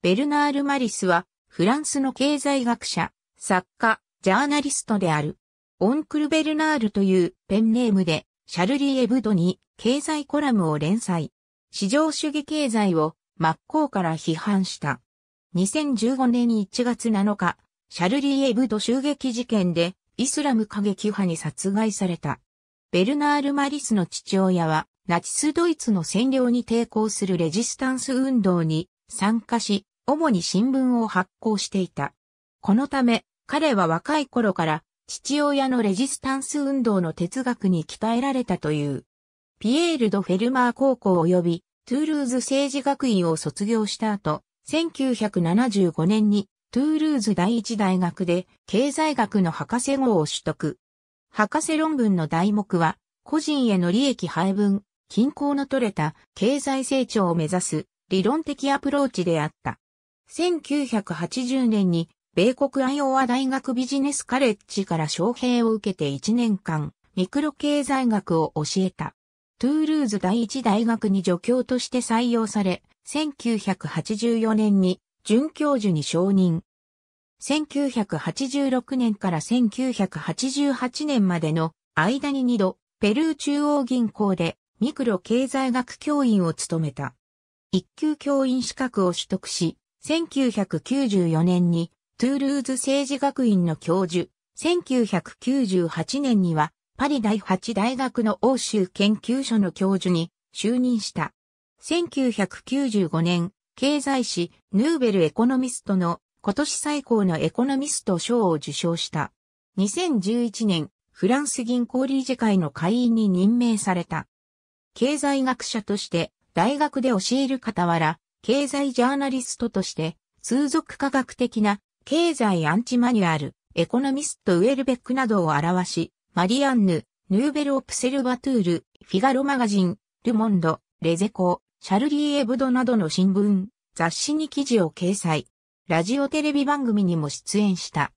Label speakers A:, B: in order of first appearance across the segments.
A: ベルナール・マリスは、フランスの経済学者、作家、ジャーナリストである。オンクル・ベルナールというペンネームで、シャルリー・エブドに経済コラムを連載。市場主義経済を真っ向から批判した。2015年1月7日、シャルリー・エブド襲撃事件で、イスラム過激派に殺害された。ベルナール・マリスの父親は、ナチスドイツの占領に抵抗するレジスタンス運動に参加し、主に新聞を発行していた。このため、彼は若い頃から父親のレジスタンス運動の哲学に鍛えられたという。ピエール・ド・フェルマー高校及びトゥールーズ政治学院を卒業した後、1975年にトゥールーズ第一大学で経済学の博士号を取得。博士論文の題目は、個人への利益配分、均衡の取れた経済成長を目指す理論的アプローチであった。1980年に米国アイオワ大学ビジネスカレッジから招聘を受けて1年間、ミクロ経済学を教えた。トゥールーズ第一大学に助教として採用され、1984年に准教授に承認。1986年から1988年までの間に2度、ペルー中央銀行でミクロ経済学教員を務めた。一級教員資格を取得し、1994年にトゥールーズ政治学院の教授、1998年にはパリ第8大学の欧州研究所の教授に就任した。1995年、経済誌ヌーベルエコノミストの今年最高のエコノミスト賞を受賞した。2011年、フランス銀行理事会の会員に任命された。経済学者として大学で教える傍ら、経済ジャーナリストとして、通俗科学的な経済アンチマニュアル、エコノミストウェルベックなどを表し、マリアンヌ、ヌーベル・オプセルバトゥール、フィガロマガジン、ルモンド、レゼコ、シャルリー・エブドなどの新聞、雑誌に記事を掲載。ラジオテレビ番組にも出演した。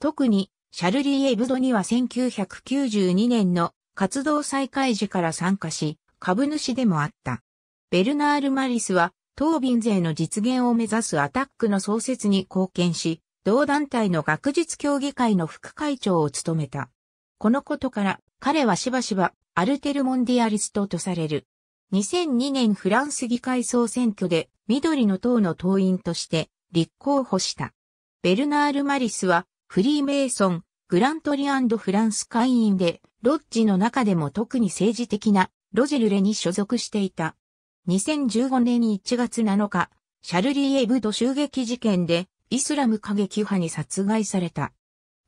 A: 特に、シャルリー・エブドには1992年の活動再開時から参加し、株主でもあった。ベルナール・マリスは、東便税の実現を目指すアタックの創設に貢献し、同団体の学術協議会の副会長を務めた。このことから、彼はしばしば、アルテルモンディアリストとされる。2002年フランス議会総選挙で、緑の党の党員として、立候補した。ベルナール・マリスは、フリーメイソン、グラントリアンド・フランス会員で、ロッジの中でも特に政治的な、ロジルレに所属していた。2015年1月7日、シャルリー・エブド襲撃事件で、イスラム過激派に殺害された。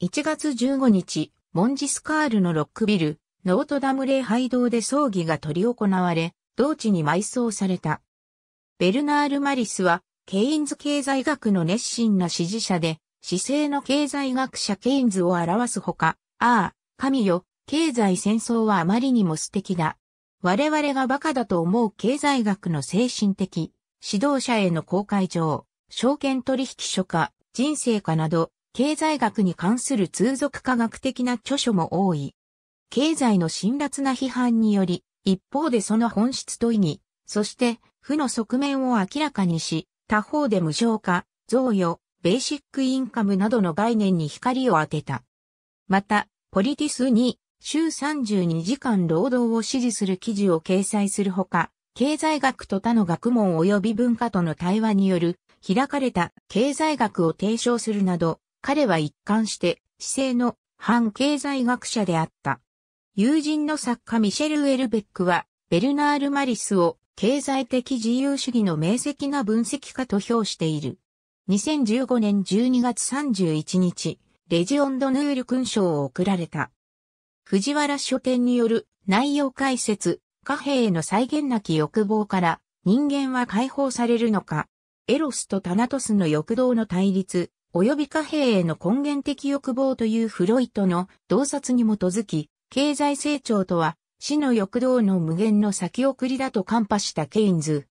A: 1月15日、モンジスカールのロックビル、ノートダム礼拝堂で葬儀が取り行われ、同地に埋葬された。ベルナール・マリスは、ケインズ経済学の熱心な支持者で、市政の経済学者ケインズを表すほか、ああ、神よ、経済戦争はあまりにも素敵だ。我々が馬鹿だと思う経済学の精神的、指導者への公開上、証券取引書か、人生かなど、経済学に関する通俗科学的な著書も多い。経済の辛辣な批判により、一方でその本質と意義、そして負の側面を明らかにし、他方で無償化、贈与、ベーシックインカムなどの概念に光を当てた。また、ポリティス2週32時間労働を支持する記事を掲載するほか、経済学と他の学問及び文化との対話による開かれた経済学を提唱するなど、彼は一貫して姿勢の反経済学者であった。友人の作家ミシェル・ウェルベックは、ベルナール・マリスを経済的自由主義の明晰な分析家と評している。2015年12月31日、レジオンド・ヌール勲章を贈られた。藤原書店による内容解説、貨幣への再現なき欲望から人間は解放されるのか、エロスとタナトスの欲動の対立、及び貨幣への根源的欲望というフロイトの洞察に基づき、経済成長とは死の欲動の無限の先送りだと看破したケインズ。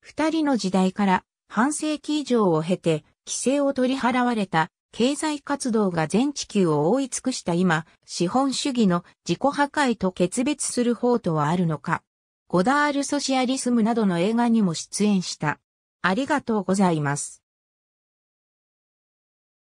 A: 二人の時代から半世紀以上を経て、規制を取り払われた経済活動が全地球を覆い尽くした今、資本主義の自己破壊と決別する方とはあるのか。ゴダール・ソシアリスムなどの映画にも出演した。ありがとうございます。